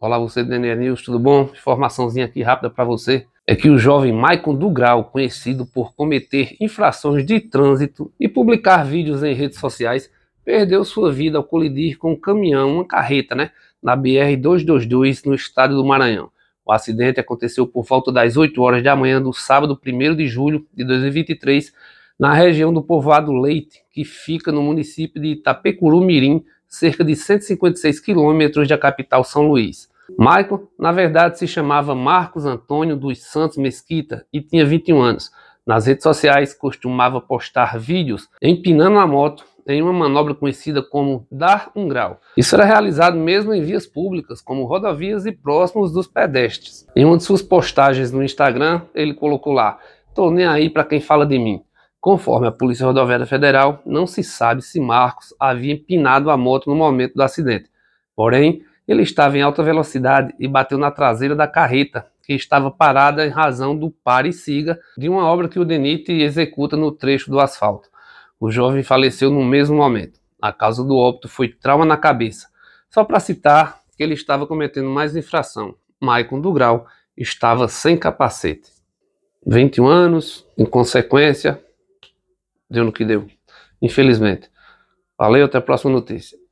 Olá você do News, tudo bom? Informaçãozinha aqui rápida para você. É que o jovem Maicon Dugrau, conhecido por cometer infrações de trânsito e publicar vídeos em redes sociais, perdeu sua vida ao colidir com um caminhão, uma carreta, né, na BR-222 no estado do Maranhão. O acidente aconteceu por volta das 8 horas da manhã do sábado 1 de julho de 2023, na região do povoado Leite, que fica no município de Itapecuru Mirim, cerca de 156 quilômetros da capital São Luís. Michael, na verdade, se chamava Marcos Antônio dos Santos Mesquita e tinha 21 anos. Nas redes sociais, costumava postar vídeos empinando a moto em uma manobra conhecida como dar um grau. Isso era realizado mesmo em vias públicas, como rodovias e próximos dos pedestres. Em uma de suas postagens no Instagram, ele colocou lá: "Tô nem aí para quem fala de mim". Conforme a Polícia Rodoviária Federal, não se sabe se Marcos havia empinado a moto no momento do acidente. Porém, ele estava em alta velocidade e bateu na traseira da carreta, que estava parada em razão do pare e siga de uma obra que o DENIT executa no trecho do asfalto. O jovem faleceu no mesmo momento. A causa do óbito foi trauma na cabeça. Só para citar que ele estava cometendo mais infração. Maicon do estava sem capacete. 21 anos, em consequência, deu no que deu, infelizmente. Valeu, até a próxima notícia.